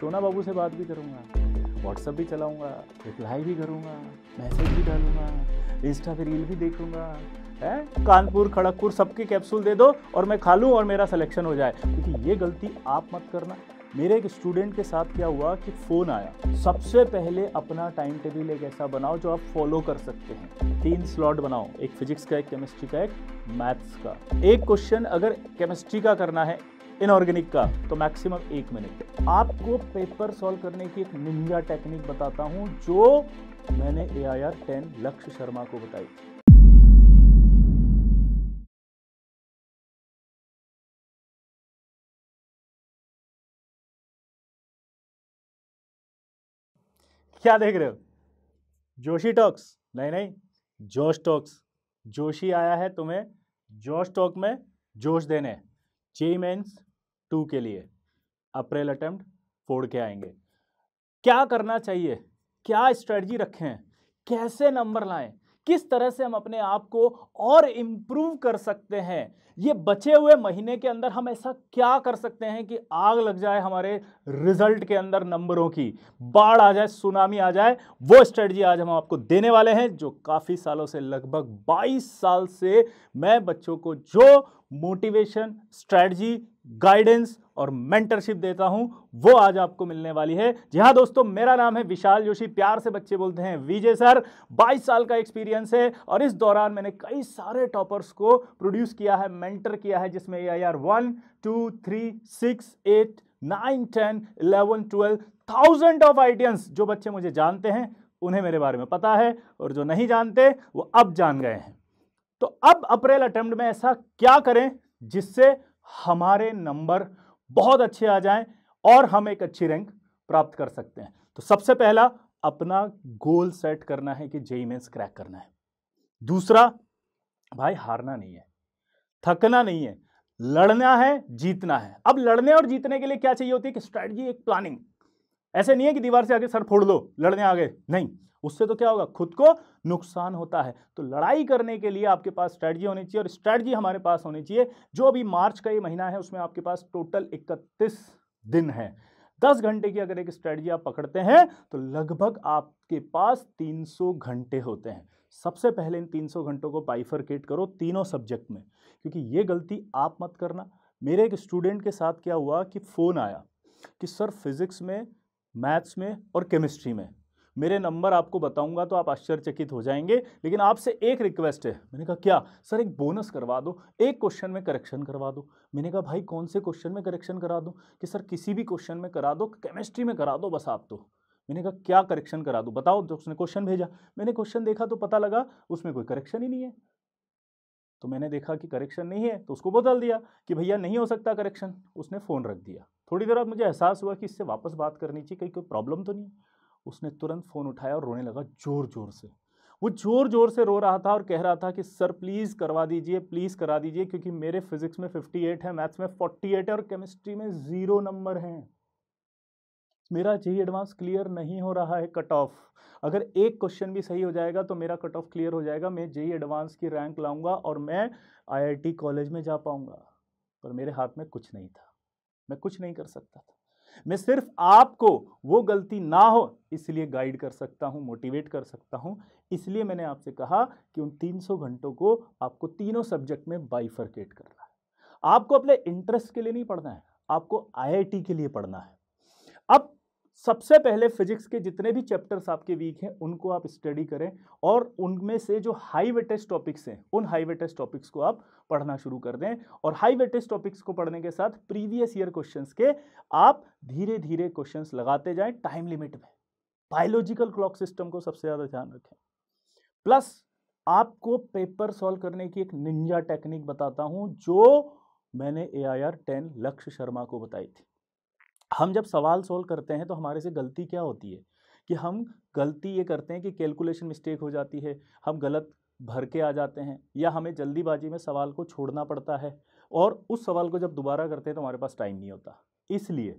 सोना बाबू से बात भी करूँगा व्हाट्सअप भी चलाऊँगा रिप्लाई भी करूँगा मैसेज भी डालूंगा इंस्टा पे रील भी देखूँगा है कानपुर खड़गपुर सबके कैप्सूल दे दो और मैं खा लूँ और मेरा सिलेक्शन हो जाए क्योंकि ये गलती आप मत करना मेरे एक स्टूडेंट के साथ क्या हुआ कि फ़ोन आया सबसे पहले अपना टाइम टेबल एक ऐसा बनाओ जो आप फॉलो कर सकते हैं तीन स्लॉट बनाओ एक फिजिक्स का एक केमिस्ट्री का एक मैथ्स का एक क्वेश्चन अगर केमिस्ट्री का करना है इनऑर्गेनिक का तो मैक्सिमम एक मिनट आपको पेपर सॉल्व करने की एक निंजा टेक्निक बताता हूं जो मैंने ए आई आर टेन लक्ष्य शर्मा को बताई क्या देख रहे हो जोशी टॉक्स नहीं नहीं जोश टॉक्स जोशी आया है तुम्हें जोश टॉक में जोश देने जे मेन्स टू के लिए अप्रैल अटैम्प्ट फोड़ के आएंगे क्या करना चाहिए क्या स्ट्रेटजी रखें कैसे नंबर लाएं किस तरह से हम अपने आप को और इम्प्रूव कर सकते हैं ये बचे हुए महीने के अंदर हम ऐसा क्या कर सकते हैं कि आग लग जाए हमारे रिजल्ट के अंदर नंबरों की बाढ़ आ जाए सुनामी आ जाए वो स्ट्रेटजी आज हम आपको देने वाले हैं जो काफ़ी सालों से लगभग 22 साल से मैं बच्चों को जो मोटिवेशन स्ट्रैटी गाइडेंस और मेंटरशिप देता हूं वो आज आपको मिलने वाली है जी हाँ दोस्तों मेरा नाम है विशाल जोशी प्यार से बच्चे बोलते हैं विजय सर 22 साल का एक्सपीरियंस है और इस दौरान मैंने कई सारे टॉपर्स को प्रोड्यूस किया है मेंटर किया है जिसमें A I R one two three six eight nine ten eleven twelve thousand of आइडियंस जो बच्चे मुझे जानते हैं उन्हें मेरे बारे में पता है और जो नहीं जानते वो अब जान गए हैं तो अब अप्रैल अटेम्प्ट में ऐसा क्या करें जिससे हमारे नंबर बहुत अच्छे आ जाएं और हम एक अच्छी रैंक प्राप्त कर सकते हैं तो सबसे पहला अपना गोल सेट करना है कि जेई मेंस क्रैक करना है दूसरा भाई हारना नहीं है थकना नहीं है लड़ना है जीतना है अब लड़ने और जीतने के लिए क्या चाहिए होती है कि स्ट्रैटेजी एक प्लानिंग ऐसे नहीं है कि दीवार से आगे सर फोड़ लो लड़ने आगे नहीं उससे तो क्या होगा खुद को नुकसान होता है तो लड़ाई करने के लिए आपके पास स्ट्रैटी होनी चाहिए और स्ट्रैटी हमारे पास होनी चाहिए जो अभी मार्च का ये महीना है उसमें आपके पास टोटल इकतीस दिन है दस घंटे की अगर एक स्ट्रैटी आप पकड़ते हैं तो लगभग आपके पास तीन घंटे होते हैं सबसे पहले इन तीन घंटों को बाइफरकेट करो तीनों सब्जेक्ट में क्योंकि ये गलती आप मत करना मेरे एक स्टूडेंट के साथ क्या हुआ कि फ़ोन आया कि सर फिज़िक्स में मैथ्स में और केमिस्ट्री में मेरे नंबर आपको बताऊंगा तो आप आश्चर्यचकित हो जाएंगे लेकिन आपसे एक रिक्वेस्ट है मैंने कहा क्या सर एक बोनस करवा दो एक क्वेश्चन में करेक्शन करवा दो मैंने कहा भाई कौन से क्वेश्चन में करेक्शन करा दूँ कि सर किसी भी क्वेश्चन में करा दो केमिस्ट्री में करा दो बस आप तो मैंने कहा क्या करेक्शन करा दो बताओ तो उसने क्वेश्चन भेजा मैंने क्वेश्चन देखा तो पता लगा उसमें कोई करेक्शन ही नहीं है तो मैंने देखा कि करेक्शन नहीं है तो उसको बदल दिया कि भैया नहीं हो सकता करेक्शन उसने फ़ोन रख दिया थोड़ी देर बाद मुझे एहसास हुआ कि इससे वापस बात करनी चाहिए कहीं कोई प्रॉब्लम तो नहीं उसने तुरंत फ़ोन उठाया और रोने लगा ज़ोर ज़ोर से वो ज़ोर ज़ोर से रो रहा था और कह रहा था कि सर प्लीज़ करवा दीजिए प्लीज़ करा दीजिए क्योंकि मेरे फिजिक्स में 58 है मैथ्स में 48 है और केमिस्ट्री में ज़ीरो नंबर हैं मेरा जी एडवांस क्लियर नहीं हो रहा है कट ऑफ अगर एक क्वेश्चन भी सही हो जाएगा तो मेरा कट ऑफ क्लियर हो जाएगा मैं जे एडवांस की रैंक लाऊंगा और मैं आईआईटी कॉलेज में जा पाऊंगा पर मेरे हाथ में कुछ नहीं था मैं कुछ नहीं कर सकता था मैं सिर्फ आपको वो गलती ना हो इसलिए गाइड कर सकता हूँ मोटिवेट कर सकता हूँ इसलिए मैंने आपसे कहा कि उन 300 घंटों को आपको तीनों सब्जेक्ट में बाइफर्केट करना है आपको अपने इंटरेस्ट के लिए नहीं पढ़ना है आपको आईआईटी के लिए पढ़ना है अब सबसे पहले फिजिक्स के जितने भी चैप्टर्स आपके वीक हैं उनको आप स्टडी करें और उनमें से जो हाई वेटेज टॉपिक्स हैं उन हाई वेटेज टॉपिक्स को आप पढ़ना शुरू कर दें और हाई वेटेज टॉपिक्स को पढ़ने के साथ प्रीवियस ईयर क्वेश्चंस के आप धीरे धीरे क्वेश्चंस लगाते जाएं टाइम लिमिट में बायोलॉजिकल क्लॉक सिस्टम को सबसे ज़्यादा ध्यान रखें प्लस आपको पेपर सॉल्व करने की एक निंजा टेक्निक बताता हूँ जो मैंने ए आई आर टेन लक्ष्य शर्मा को बताई थी हम जब सवाल सोल्व करते हैं तो हमारे से गलती क्या होती है कि हम गलती ये करते हैं कि कैलकुलेशन मिस्टेक हो जाती है हम गलत भर के आ जाते हैं या हमें जल्दीबाजी में सवाल को छोड़ना पड़ता है और उस सवाल को जब दोबारा करते हैं तो हमारे पास टाइम नहीं होता इसलिए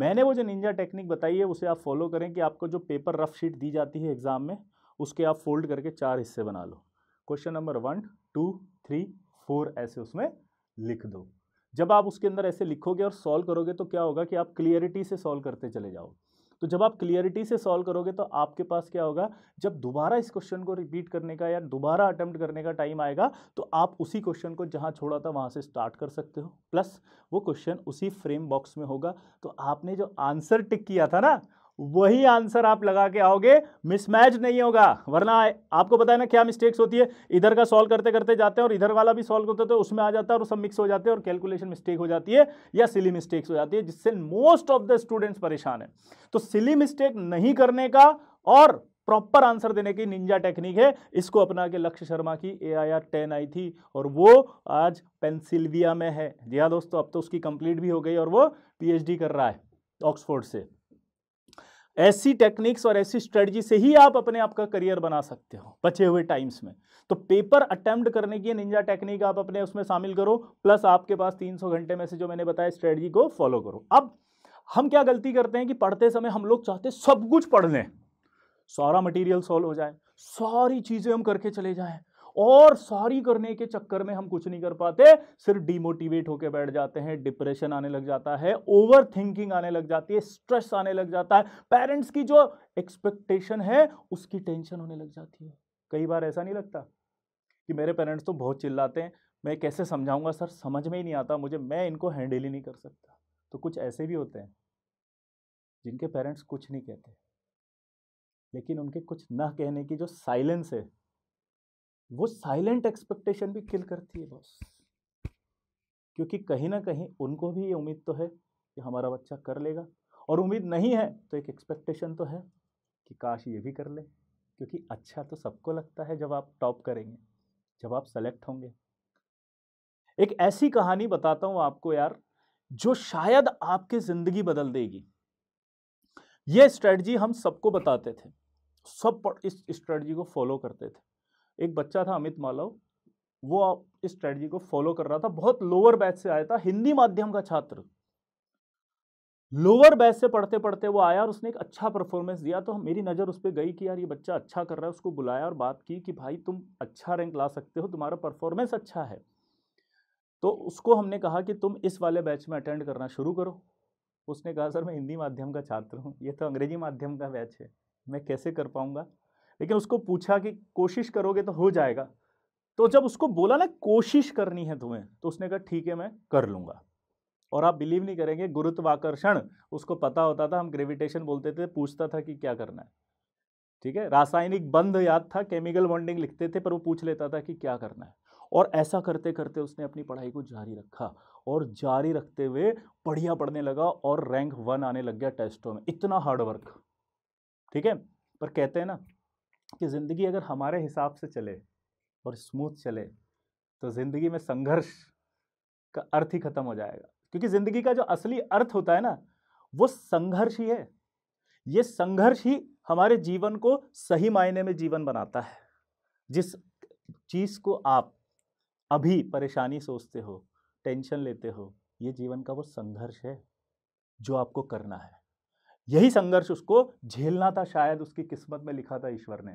मैंने वो जो निंजा टेक्निक बताई है उसे आप फॉलो करें कि आपको जो पेपर रफ शीट दी जाती है एग्ज़ाम में उसके आप फोल्ड करके चार हिस्से बना लो question number one two three four ऐसे उसमें लिख दो जब आप उसके अंदर ऐसे लिखोगे और सॉल्व करोगे तो क्या होगा कि आप क्लियरिटी से सॉल्व करते चले जाओ तो जब आप क्लियरिटी से सॉल्व करोगे तो आपके पास क्या होगा जब दोबारा इस क्वेश्चन को रिपीट करने का या दोबारा अटैम्प्ट करने का टाइम आएगा तो आप उसी क्वेश्चन को जहाँ छोड़ा था वहां से स्टार्ट कर सकते हो प्लस वो क्वेश्चन उसी फ्रेम बॉक्स में होगा तो आपने जो आंसर टिक किया था ना वही आंसर आप लगा के आओगे मिसमैच नहीं होगा वरना आपको पता है ना क्या मिस्टेक्स होती है इधर का सॉल्व करते करते जाते हैं और इधर वाला भी सॉल्व करते तो उसमें आ जाता है और सब मिक्स हो जाते हैं और कैलकुलेशन मिस्टेक हो जाती है या सिली मिस्टेक्स हो जाती है जिससे मोस्ट ऑफ द स्टूडेंट्स परेशान है तो सिली मिस्टेक नहीं करने का और प्रॉपर आंसर देने की निंजा टेक्निक है इसको अपना के लक्ष्य शर्मा की ए आई आर टेन आई थी और वो आज पेंसिल्विया में है जी हाँ दोस्तों अब तो उसकी कंप्लीट भी हो गई और वो पीएचडी कर रहा है ऑक्सफोर्ड से ऐसी टेक्निक्स और ऐसी स्ट्रेटजी से ही आप अपने आप का करियर बना सकते हो बचे हुए टाइम्स में तो पेपर अटेम्प्ट करने की निंजा टेक्निक आप अपने उसमें शामिल करो प्लस आपके पास 300 घंटे में से जो मैंने बताया स्ट्रेटजी को फॉलो करो अब हम क्या गलती करते हैं कि पढ़ते समय हम लोग चाहते सब कुछ पढ़ लें सारा मटीरियल सॉल्व हो जाए सारी चीज़ें हम करके चले जाए और सॉरी करने के चक्कर में हम कुछ नहीं कर पाते सिर्फ डिमोटिवेट होकर बैठ जाते हैं डिप्रेशन आने लग जाता है ओवर थिंकिंग आने लग जाती है स्ट्रेस आने लग जाता है पेरेंट्स की जो एक्सपेक्टेशन है उसकी टेंशन होने लग जाती है कई बार ऐसा नहीं लगता कि मेरे पेरेंट्स तो बहुत चिल्लाते हैं मैं कैसे समझाऊंगा सर समझ में ही नहीं आता मुझे मैं इनको हैंडल ही नहीं कर सकता तो कुछ ऐसे भी होते हैं जिनके पेरेंट्स कुछ नहीं कहते लेकिन उनके कुछ न कहने की जो साइलेंस है वो साइलेंट एक्सपेक्टेशन भी किल करती है बॉस क्योंकि कहीं ना कहीं उनको भी ये उम्मीद तो है कि हमारा बच्चा कर लेगा और उम्मीद नहीं है तो एक एक्सपेक्टेशन तो है कि काश ये भी कर ले क्योंकि अच्छा तो सबको लगता है जब आप टॉप करेंगे जब आप सेलेक्ट होंगे एक ऐसी कहानी बताता हूं आपको यार जो शायद आपकी ज़िंदगी बदल देगी ये स्ट्रेटजी हम सबको बताते थे सब इस स्ट्रेटजी को फॉलो करते थे एक बच्चा था अमित मालव वो इस स्ट्रेटजी को फॉलो कर रहा था बहुत लोअर बैच से आया था हिंदी माध्यम का छात्र लोअर बैच से पढ़ते पढ़ते वो आया और उसने एक अच्छा परफॉर्मेंस दिया तो मेरी नज़र उस पर गई कि यार ये बच्चा अच्छा कर रहा है उसको बुलाया और बात की कि भाई तुम अच्छा रैंक ला सकते हो तुम्हारा परफॉर्मेंस अच्छा है तो उसको हमने कहा कि तुम इस वाले बैच में अटेंड करना शुरू करो उसने कहा सर मैं हिंदी माध्यम का छात्र हूँ ये तो अंग्रेजी माध्यम का बैच है मैं कैसे कर पाऊँगा लेकिन उसको पूछा कि कोशिश करोगे तो हो जाएगा तो जब उसको बोला ना कोशिश करनी है तुम्हें तो उसने कहा ठीक है मैं कर लूँगा और आप बिलीव नहीं करेंगे गुरुत्वाकर्षण उसको पता होता था हम ग्रेविटेशन बोलते थे पूछता था कि क्या करना है ठीक है रासायनिक बंध याद था केमिकल बॉन्डिंग लिखते थे पर वो पूछ लेता था कि क्या करना है और ऐसा करते करते उसने अपनी पढ़ाई को जारी रखा और जारी रखते हुए बढ़िया पढ़ने लगा और रैंक वन आने लग गया टेस्टों में इतना हार्डवर्क ठीक है पर कहते हैं ना कि ज़िंदगी अगर हमारे हिसाब से चले और स्मूथ चले तो ज़िंदगी में संघर्ष का अर्थ ही खत्म हो जाएगा क्योंकि ज़िंदगी का जो असली अर्थ होता है ना वो संघर्ष ही है ये संघर्ष ही हमारे जीवन को सही मायने में जीवन बनाता है जिस चीज़ को आप अभी परेशानी सोचते हो टेंशन लेते हो ये जीवन का वो संघर्ष है जो आपको करना है यही संघर्ष उसको झेलना था शायद उसकी किस्मत में लिखा था ईश्वर ने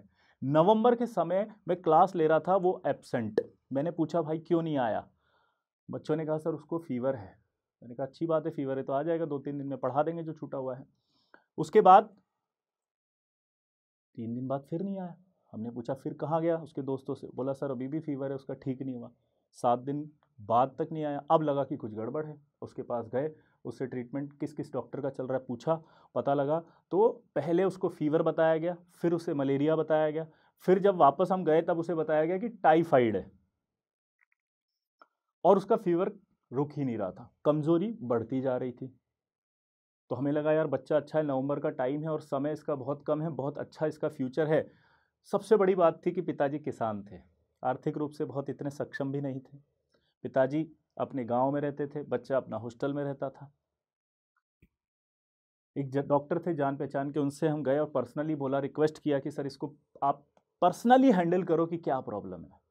नवंबर के समय मैं क्लास ले रहा था वो एबसेंट मैंने पूछा भाई क्यों नहीं आया बच्चों ने कहा सर उसको फीवर है मैंने कहा अच्छी बात है फीवर है तो आ जाएगा दो तीन दिन में पढ़ा देंगे जो छूटा हुआ है उसके बाद तीन दिन बाद फिर नहीं आया हमने पूछा फिर कहाँ गया उसके दोस्तों से बोला सर अभी भी फीवर है उसका ठीक नहीं हुआ सात दिन बाद तक नहीं आया अब लगा कि कुछ गड़बड़ है उसके पास गए उससे ट्रीटमेंट किस किस डॉक्टर का चल रहा है पूछा पता लगा तो पहले उसको फीवर बताया गया फिर उसे मलेरिया बताया गया फिर जब वापस हम गए तब उसे बताया गया कि टाइफाइड है और उसका फीवर रुक ही नहीं रहा था कमज़ोरी बढ़ती जा रही थी तो हमें लगा यार बच्चा अच्छा है नवंबर का टाइम है और समय इसका बहुत कम है बहुत अच्छा इसका फ्यूचर है सबसे बड़ी बात थी कि पिताजी किसान थे आर्थिक रूप से बहुत इतने सक्षम भी नहीं थे पिताजी अपने गांव में रहते थे बच्चा अपना हॉस्टल में रहता था एक डॉक्टर थे जान पहचान के उनसे हम गए और पर्सनली बोला रिक्वेस्ट किया कि सर इसको आप पर्सनली हैंडल करो कि क्या प्रॉब्लम है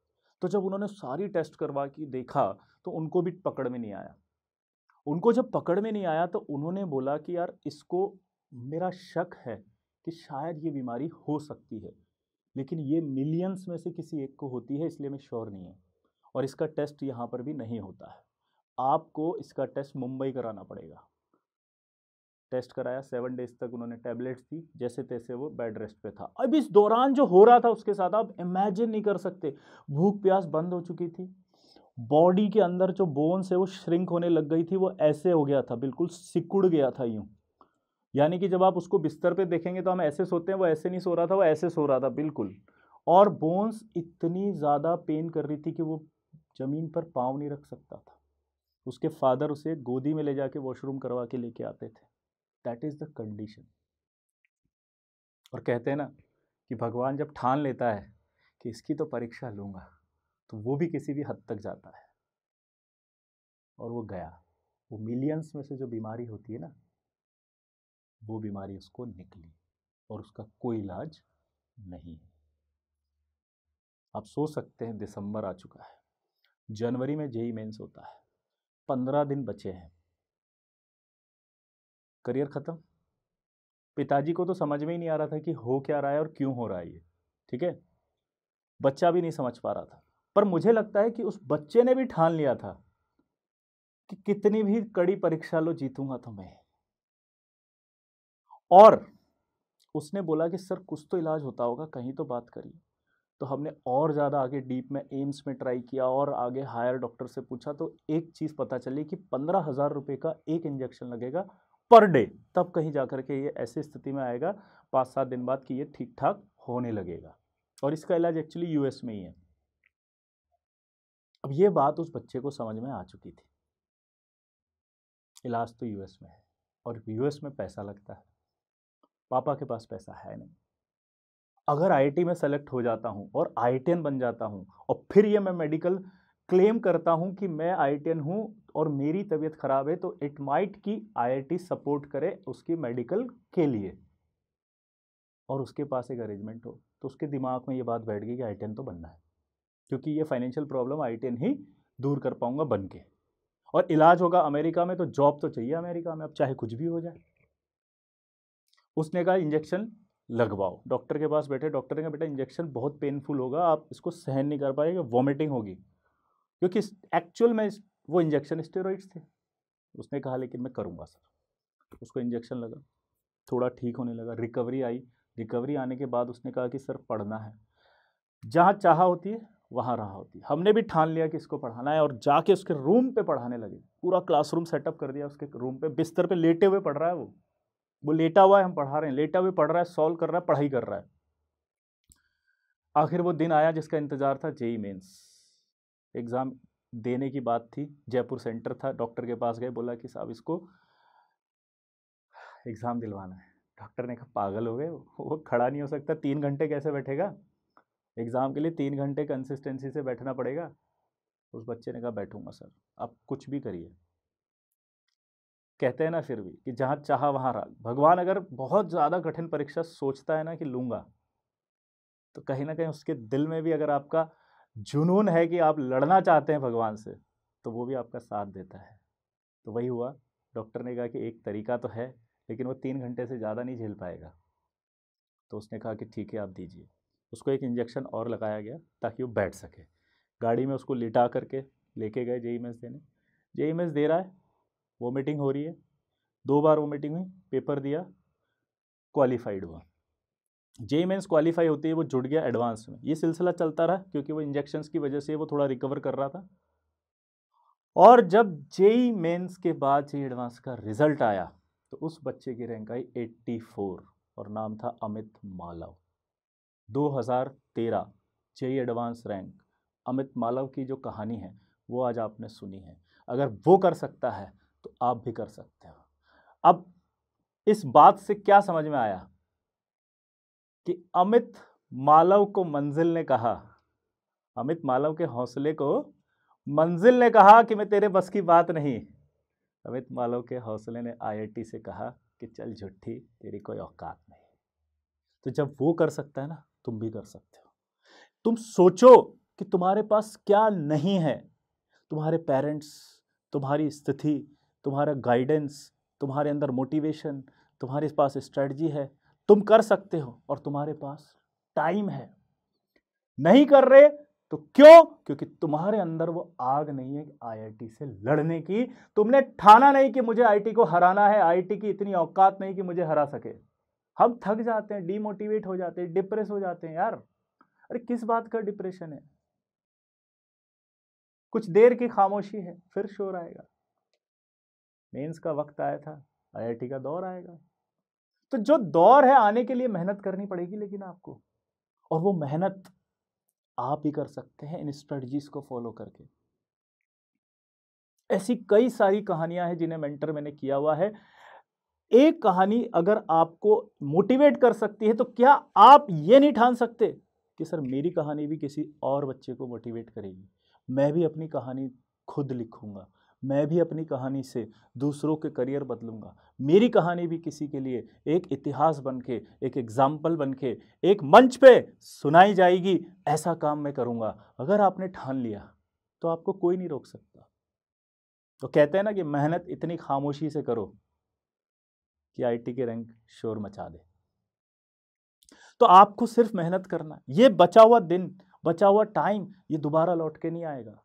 तो जब उन्होंने सारी टेस्ट करवा के देखा तो उनको भी पकड़ में नहीं आया उनको जब पकड़ में नहीं आया तो उन्होंने बोला कि यार इसको मेरा शक है कि शायद ये बीमारी हो सकती है लेकिन ये मिलियंस में से किसी एक को होती है इसलिए मैं श्योर नहीं हूँ और इसका टेस्ट यहाँ पर भी नहीं होता है आपको इसका टेस्ट मुंबई कराना पड़ेगा टेस्ट कराया सेवन डेज तक उन्होंने टैबलेट्स दी जैसे तैसे वो बेड रेस्ट पे था अब इस दौरान जो हो रहा था उसके साथ आप इमेजिन नहीं कर सकते भूख प्यास बंद हो चुकी थी बॉडी के अंदर जो बोन्स है वो श्रिंक होने लग गई थी वो ऐसे हो गया था बिल्कुल सिकुड़ गया था यूँ यानी कि जब आप उसको बिस्तर पे देखेंगे तो हम ऐसे सोते हैं वो ऐसे नहीं सो रहा था वो ऐसे सो रहा था बिल्कुल और बोन्स इतनी ज़्यादा पेन कर रही थी कि वो ज़मीन पर पाँव नहीं रख सकता था उसके फादर उसे गोदी में ले जाके वॉशरूम करवा के लेके आते थे दैट इज़ द कंडीशन और कहते हैं ना कि भगवान जब ठान लेता है कि इसकी तो परीक्षा लूंगा तो वो भी किसी भी हद तक जाता है और वो गया वो मिलियंस में से जो बीमारी होती है ना वो बीमारी उसको निकली और उसका कोई इलाज नहीं है आप सोच सकते हैं दिसंबर आ चुका है जनवरी में जेई मेंस होता है पंद्रह दिन बचे हैं करियर ख़त्म पिताजी को तो समझ में ही नहीं आ रहा था कि हो क्या रहा है और क्यों हो रहा है ये ठीक है बच्चा भी नहीं समझ पा रहा था पर मुझे लगता है कि उस बच्चे ने भी ठान लिया था कि कितनी भी कड़ी परीक्षा लो जीतूंगा तो मैं और उसने बोला कि सर कुछ तो इलाज होता होगा कहीं तो बात करिए तो हमने और ज़्यादा आगे डीप में एम्स में ट्राई किया और आगे हायर डॉक्टर से पूछा तो एक चीज़ पता चली कि पंद्रह हज़ार रुपये का एक इंजेक्शन लगेगा पर डे तब कहीं जा के ये ऐसी स्थिति में आएगा पाँच सात दिन बाद कि ये ठीक ठाक होने लगेगा और इसका इलाज एक्चुअली यूएस में ही है अब ये बात उस बच्चे को समझ में आ चुकी थी इलाज तो यूएस में है और यूएस में पैसा लगता है पापा के पास पैसा है नहीं अगर आईआईटी में सेलेक्ट हो जाता हूँ और आईटीएन बन जाता हूँ और फिर ये मैं मेडिकल क्लेम करता हूँ कि मैं आईटीएन हूँ और मेरी तबीयत ख़राब है तो इट माइट की आईआईटी सपोर्ट करे उसकी मेडिकल के लिए और उसके पास एक अरेंजमेंट हो तो उसके दिमाग में ये बात बैठ गई कि आई तो बनना है क्योंकि ये फाइनेंशियल प्रॉब्लम आई ही दूर कर पाऊँगा बन के और इलाज होगा अमेरिका में तो जॉब तो चाहिए अमेरिका में अब चाहे कुछ भी हो जाए उसने कहा इंजेक्शन लगवाओ डॉक्टर के पास बैठे डॉक्टर ने कहा बेटा इंजेक्शन बहुत पेनफुल होगा आप इसको सहन नहीं कर पाएंगे वॉमिटिंग होगी क्योंकि एक्चुअल में वो इंजेक्शन स्टेरॉइड्स थे उसने कहा लेकिन मैं करूँगा सर उसको इंजेक्शन लगा थोड़ा ठीक होने लगा रिकवरी आई रिकवरी आने के बाद उसने कहा कि सर पढ़ना है जहाँ चाह होती है वहाँ रहा होती है हमने भी ठान लिया कि इसको पढ़ाना है और जाके उसके रूम पे पढ़ाने लगे पूरा क्लासरूम सेटअप कर दिया उसके रूम पे बिस्तर पे लेटे हुए पढ़ रहा है वो वो लेटा हुआ है हम पढ़ा रहे हैं लेटा हुआ पढ़ रहा है सॉल्व कर रहा है पढ़ाई कर रहा है आखिर वो दिन आया जिसका इंतज़ार था जेई मेन्स एग्ज़ाम देने की बात थी जयपुर सेंटर था डॉक्टर के पास गए बोला कि साहब इसको एग्ज़ाम दिलवाना है डॉक्टर ने कहा पागल हो गए वो खड़ा नहीं हो सकता तीन घंटे कैसे बैठेगा एग्ज़ाम के लिए तीन घंटे कंसिस्टेंसी से बैठना पड़ेगा उस बच्चे ने कहा बैठूंगा सर आप कुछ भी करिए कहते हैं ना फिर भी कि जहाँ चाह वहाँ राग भगवान अगर बहुत ज़्यादा कठिन परीक्षा सोचता है ना कि लूँगा तो कहीं ना कहीं उसके दिल में भी अगर आपका जुनून है कि आप लड़ना चाहते हैं भगवान से तो वो भी आपका साथ देता है तो वही हुआ डॉक्टर ने कहा कि एक तरीका तो है लेकिन वो तीन घंटे से ज़्यादा नहीं झेल पाएगा तो उसने कहा कि ठीक है आप दीजिए उसको एक इंजेक्शन और लगाया गया ताकि वो बैठ सके गाड़ी में उसको लिटा करके लेके गए जे एस देने जे एस दे रहा है वोमिटिंग हो रही है दो बार वोमिटिंग हुई पेपर दिया क्वालिफाइड हुआ जे मेन्स क्वालिफाई होती है वो जुड़ गया एडवांस में ये सिलसिला चलता रहा क्योंकि वो इंजेक्शन की वजह से वो थोड़ा रिकवर कर रहा था और जब जेई मेन्स के बाद जे एडवांस का रिजल्ट आया तो उस बच्चे की रैंक आई 84 और नाम था Amit Malav 2013 JEE advance rank Amit Malav की जो कहानी है वो आज आपने सुनी है अगर वो कर सकता है तो आप भी कर सकते हो अब इस बात से क्या समझ में आया कि अमित मालव को मंजिल ने कहा अमित मालव के हौसले को मंजिल ने कहा कि मैं तेरे बस की बात नहीं अमित मालव के हौसले ने आईआईटी से कहा कि चल झुट्ठी तेरी कोई औकात नहीं तो जब वो कर सकता है ना तुम भी कर सकते हो तुम सोचो कि तुम्हारे पास क्या नहीं है तुम्हारे पेरेंट्स तुम्हारी स्थिति तुम्हारा गाइडेंस तुम्हारे अंदर मोटिवेशन तुम्हारे पास स्ट्रेटजी है तुम कर सकते हो और तुम्हारे पास टाइम है नहीं कर रहे तो क्यों क्योंकि तुम्हारे अंदर वो आग नहीं है आईआईटी से लड़ने की तुमने ठाना नहीं कि मुझे आईटी को हराना है आईटी की इतनी औकात नहीं कि मुझे हरा सके हम थक जाते हैं डीमोटिवेट हो जाते हैं डिप्रेस हो जाते हैं यार अरे किस बात का डिप्रेशन है कुछ देर की खामोशी है फिर शोर आएगा मेंस का वक्त आया था आईआईटी का दौर आएगा तो जो दौर है आने के लिए मेहनत करनी पड़ेगी लेकिन आपको और वो मेहनत आप ही कर सकते हैं इन स्ट्रेटजीज को फॉलो करके ऐसी कई सारी कहानियां हैं जिन्हें मेंटर मैंने किया हुआ है एक कहानी अगर आपको मोटिवेट कर सकती है तो क्या आप ये नहीं ठान सकते कि सर मेरी कहानी भी किसी और बच्चे को मोटिवेट करेगी मैं भी अपनी कहानी खुद लिखूंगा मैं भी अपनी कहानी से दूसरों के करियर बदलूंगा मेरी कहानी भी किसी के लिए एक इतिहास बन के एक एग्जाम्पल बन के एक मंच पे सुनाई जाएगी ऐसा काम मैं करूँगा अगर आपने ठान लिया तो आपको कोई नहीं रोक सकता तो कहते हैं ना कि मेहनत इतनी खामोशी से करो कि आईटी के रैंक शोर मचा दे तो आपको सिर्फ मेहनत करना ये बचा हुआ दिन बचा हुआ टाइम ये दोबारा लौट के नहीं आएगा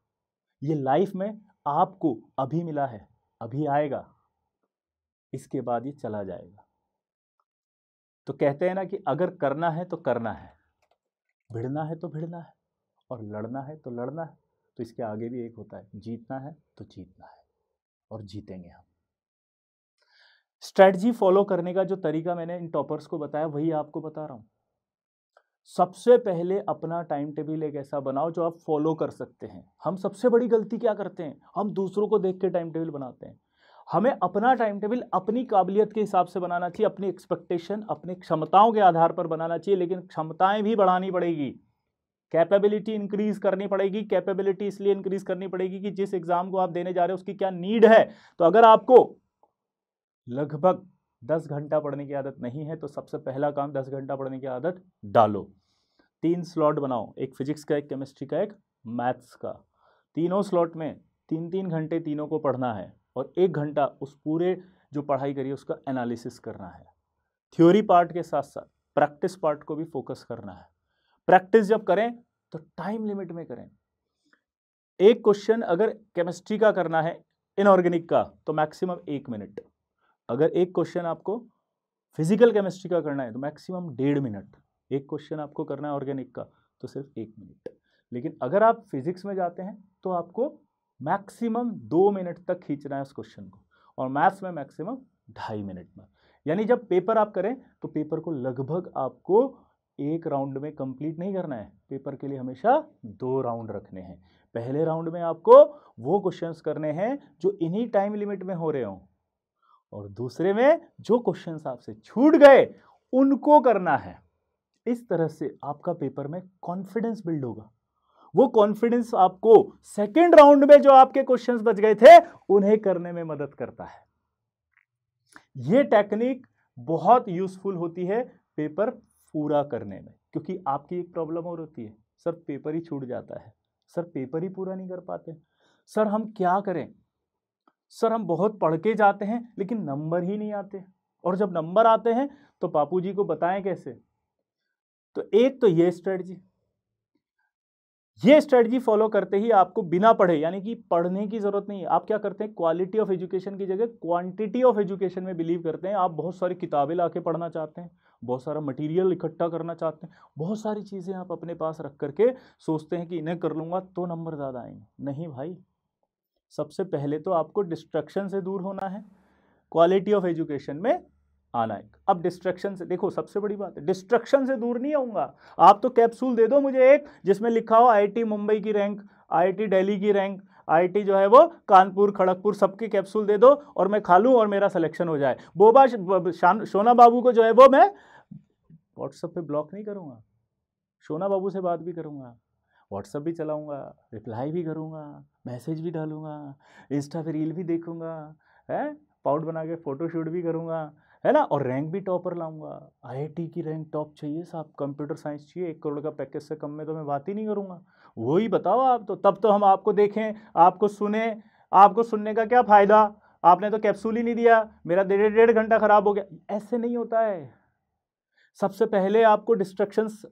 ये लाइफ में आपको अभी मिला है अभी आएगा इसके बाद ये चला जाएगा तो कहते हैं ना कि अगर करना है तो करना है भिड़ना है तो भिड़ना है और लड़ना है तो लड़ना है तो इसके आगे भी एक होता है जीतना है तो जीतना है और जीतेंगे हम स्ट्रेटजी फॉलो करने का जो तरीका मैंने इन टॉपर्स को बताया वही आपको बता रहा हूं सबसे पहले अपना टाइम टेबल एक ऐसा बनाओ जो आप फॉलो कर सकते हैं हम सबसे बड़ी गलती क्या करते हैं हम दूसरों को देख के टाइम टेबल बनाते हैं हमें अपना टाइम टेबल अपनी काबिलियत के हिसाब से बनाना चाहिए अपनी एक्सपेक्टेशन अपनी क्षमताओं के आधार पर बनाना चाहिए लेकिन क्षमताएं भी बढ़ानी पड़ेगी कैपेबिलिटी इंक्रीज करनी पड़ेगी कैपेबिलिटी इसलिए इंक्रीज करनी पड़ेगी कि जिस एग्ज़ाम को आप देने जा रहे हो उसकी क्या नीड है तो अगर आपको लगभग दस घंटा पढ़ने की आदत नहीं है तो सबसे पहला काम दस घंटा पढ़ने की आदत डालो तीन स्लॉट बनाओ एक फिजिक्स का एक केमिस्ट्री का एक मैथ्स का तीनों स्लॉट में तीन तीन घंटे तीनों को पढ़ना है और एक घंटा उस पूरे जो पढ़ाई करी उसका एनालिसिस करना है थ्योरी पार्ट के साथ साथ प्रैक्टिस पार्ट को भी फोकस करना है प्रैक्टिस जब करें तो टाइम लिमिट में करें एक क्वेश्चन अगर केमिस्ट्री का करना है इनऑर्गेनिक का तो मैक्सिमम एक मिनट अगर एक क्वेश्चन आपको फिजिकल केमिस्ट्री का करना है तो मैक्सिमम डेढ़ मिनट एक क्वेश्चन आपको करना है ऑर्गेनिक का तो सिर्फ एक मिनट लेकिन अगर आप फिजिक्स में जाते हैं तो आपको मैक्सिमम दो मिनट तक खींचना है उस क्वेश्चन को और मैथ्स में मैक्सिमम ढाई मिनट में यानी जब पेपर आप करें तो पेपर को लगभग आपको एक राउंड में कंप्लीट नहीं करना है पेपर के लिए हमेशा दो राउंड रखने हैं पहले राउंड में आपको वो क्वेश्चंस करने हैं जो इन्हीं टाइम लिमिट में हो रहे हों और दूसरे में जो क्वेश्चन आपसे छूट गए उनको करना है इस तरह से आपका पेपर में कॉन्फिडेंस बिल्ड होगा वो कॉन्फिडेंस आपको सेकेंड राउंड में जो आपके क्वेश्चंस बच गए थे उन्हें करने में मदद करता है ये टेक्निक बहुत यूजफुल होती है पेपर पूरा करने में क्योंकि आपकी एक प्रॉब्लम और होती है सर पेपर ही छूट जाता है सर पेपर ही पूरा नहीं कर पाते सर हम क्या करें सर हम बहुत पढ़ के जाते हैं लेकिन नंबर ही नहीं आते और जब नंबर आते हैं तो पापू जी को बताएं कैसे तो एक तो ये स्ट्रेटजी ये स्ट्रेटजी फॉलो करते ही आपको बिना पढ़े यानी कि पढ़ने की ज़रूरत नहीं आप क्या करते हैं क्वालिटी ऑफ एजुकेशन की जगह क्वांटिटी ऑफ एजुकेशन में बिलीव करते हैं आप बहुत सारी किताबें ला के पढ़ना चाहते हैं बहुत सारा मटेरियल इकट्ठा करना चाहते हैं बहुत सारी चीज़ें आप अपने पास रख करके सोचते हैं कि इन्हें कर लूँगा तो नंबर ज़्यादा आएंगे नहीं भाई सबसे पहले तो आपको डिस्ट्रक्शन से दूर होना है क्वालिटी ऑफ एजुकेशन में आना है अब डिस्ट्रक्शन से देखो सबसे बड़ी बात है डिस्ट्रक्शन से दूर नहीं आऊंगा आप तो कैप्सूल दे दो मुझे एक जिसमें लिखा हो आई मुंबई की रैंक आई दिल्ली की रैंक आईटी जो है वो कानपुर खड़गपुर सबके कैप्सूल दे दो और मैं खा लूँ और मेरा सिलेक्शन हो जाए बोबा सोना बाबू को जो है वो मैं व्हाट्सएप पे ब्लॉक नहीं करूँगा सोना बाबू से बात भी करूँगा व्हाट्सअप भी चलाऊँगा रिप्लाई भी करूँगा मैसेज भी डालूँगा इंस्टा पे रील भी देखूँगा है पाउट बना के फ़ोटोशूट भी करूँगा है ना और रैंक भी टॉपर लाऊंगा आईआईटी की रैंक टॉप चाहिए साहब कंप्यूटर साइंस चाहिए एक करोड़ का पैकेज से कम में तो मैं बात ही नहीं करूँगा ही बताओ आप तो तब तो हम आपको देखें आपको सुने आपको सुनने का क्या फ़ायदा आपने तो कैप्सूल ही नहीं दिया मेरा डेढ़ डेढ़ घंटा ख़राब हो गया ऐसे नहीं होता है सबसे पहले आपको डिस्ट्रक्शंस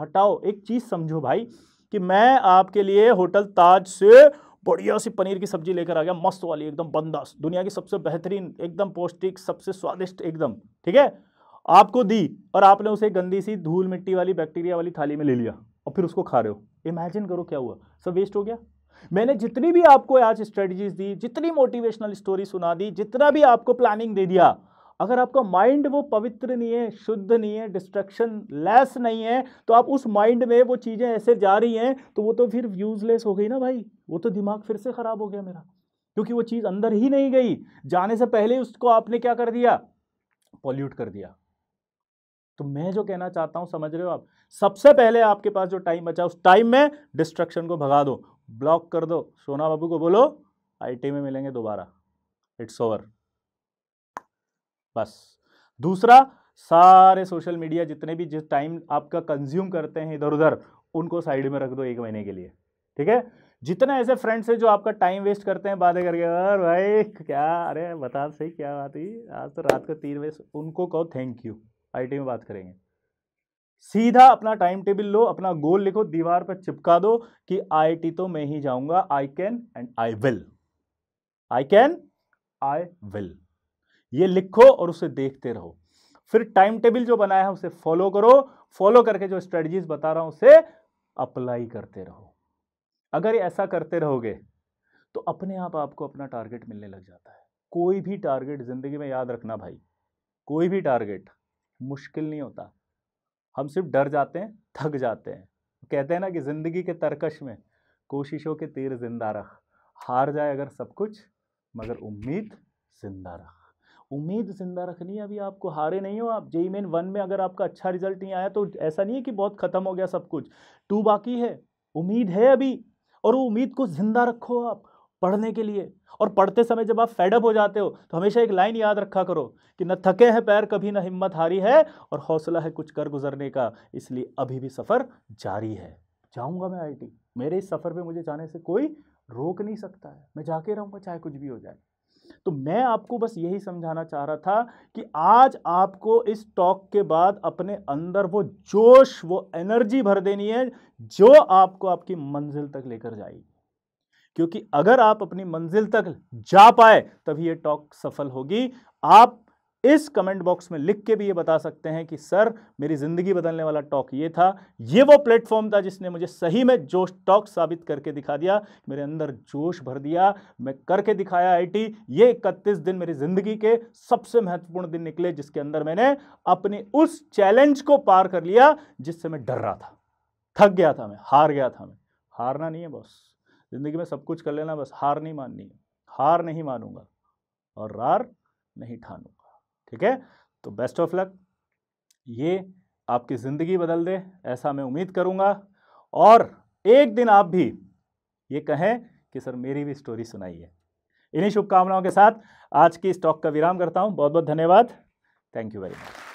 हटाओ एक चीज़ समझो भाई कि मैं आपके लिए होटल ताज से बढ़िया सी पनीर की सब्जी लेकर आ गया मस्त वाली एकदम बंदास दुनिया की सबसे बेहतरीन एकदम पौष्टिक सबसे स्वादिष्ट एकदम ठीक है आपको दी और आपने उसे गंदी सी धूल मिट्टी वाली बैक्टीरिया वाली थाली में ले लिया और फिर उसको खा रहे हो इमेजिन करो क्या हुआ सब वेस्ट हो गया मैंने जितनी भी आपको आज स्ट्रेटजीज दी जितनी मोटिवेशनल स्टोरी सुना दी जितना भी आपको प्लानिंग दे दिया अगर आपका माइंड वो पवित्र नहीं है शुद्ध नहीं है डिस्ट्रक्शन लेस नहीं है तो आप उस माइंड में वो चीज़ें ऐसे जा रही हैं तो वो तो फिर यूजलेस हो गई ना भाई वो तो दिमाग फिर से ख़राब हो गया मेरा क्योंकि वो चीज़ अंदर ही नहीं गई जाने से पहले उसको आपने क्या कर दिया पॉल्यूट कर दिया तो मैं जो कहना चाहता हूँ समझ रहे हो आप सबसे पहले आपके पास जो टाइम बचा उस टाइम में डिस्ट्रक्शन को भगा दो ब्लॉक कर दो सोना बाबू को बोलो आईटी में मिलेंगे दोबारा इट्स ओवर बस दूसरा सारे सोशल मीडिया जितने भी जिस टाइम आपका कंज्यूम करते हैं इधर उधर उनको साइड में रख दो एक महीने के लिए ठीक है जितने ऐसे फ्रेंड्स हैं जो आपका टाइम वेस्ट करते हैं बातें करके अरे भाई क्या अरे बता तो सही क्या बात है आज तो रात को तीन बजे उनको कहो थैंक यू आईटी में बात करेंगे सीधा अपना टाइम टेबल लो अपना गोल लिखो दीवार पर चिपका दो कि आईटी तो मैं ही जाऊंगा I can and I will I can I will ये लिखो और उसे देखते रहो फिर टाइम टेबल जो बनाया है उसे फॉलो करो फॉलो करके जो स्ट्रेटजीज बता रहा हूं उसे अप्लाई करते रहो अगर ऐसा करते रहोगे तो अपने आप आपको अपना टारगेट मिलने लग जाता है कोई भी टारगेट जिंदगी में याद रखना भाई कोई भी टारगेट मुश्किल नहीं होता हम सिर्फ डर जाते हैं थक जाते हैं कहते हैं ना कि ज़िंदगी के तरकश में कोशिशों के तीर जिंदा रख हार जाए अगर सब कुछ मगर उम्मीद जिंदा रख उम्मीद जिंदा रखनी है अभी आपको हारे नहीं हो आप जेई मेन वन में अगर आपका अच्छा रिजल्ट नहीं आया तो ऐसा नहीं है कि बहुत ख़त्म हो गया सब कुछ टू बाकी है उम्मीद है अभी और वो उम्मीद को जिंदा रखो आप पढ़ने के लिए और पढ़ते समय जब आप फेडअप हो जाते हो तो हमेशा एक लाइन याद रखा करो कि न थके हैं पैर कभी न हिम्मत हारी है और हौसला है कुछ कर गुजरने का इसलिए अभी भी सफ़र जारी है जाऊंगा मैं आईटी मेरे इस सफ़र पे मुझे जाने से कोई रोक नहीं सकता है मैं जाके रहूँगा चाहे कुछ भी हो जाए तो मैं आपको बस यही समझाना चाह रहा था कि आज आपको इस टॉक के बाद अपने अंदर वो जोश वो एनर्जी भर देनी है जो आपको आपकी मंजिल तक लेकर जाएगी क्योंकि अगर आप अपनी मंजिल तक जा पाए तभी ये टॉक सफल होगी आप इस कमेंट बॉक्स में लिख के भी ये बता सकते हैं कि सर मेरी ज़िंदगी बदलने वाला टॉक ये था ये वो प्लेटफॉर्म था जिसने मुझे सही में जोश टॉक साबित करके दिखा दिया मेरे अंदर जोश भर दिया मैं करके दिखाया आईटी ये इकतीस दिन मेरी ज़िंदगी के सबसे महत्वपूर्ण दिन निकले जिसके अंदर मैंने अपने उस चैलेंज को पार कर लिया जिससे मैं डर रहा था थक गया था मैं हार गया था मैं हारना नहीं है बॉस ज़िंदगी में सब कुछ कर लेना बस हार नहीं माननी है हार नहीं मानूंगा और रार नहीं ठानूंगा ठीक है तो बेस्ट ऑफ लक ये आपकी ज़िंदगी बदल दे ऐसा मैं उम्मीद करूँगा और एक दिन आप भी ये कहें कि सर मेरी भी स्टोरी सुनाइए इन्हीं शुभकामनाओं के साथ आज की स्टॉक का विराम करता हूँ बहुत बहुत धन्यवाद थैंक यू वेरी मच